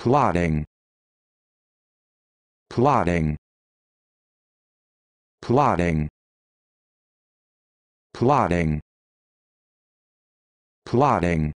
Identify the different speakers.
Speaker 1: plotting plotting plotting plotting plotting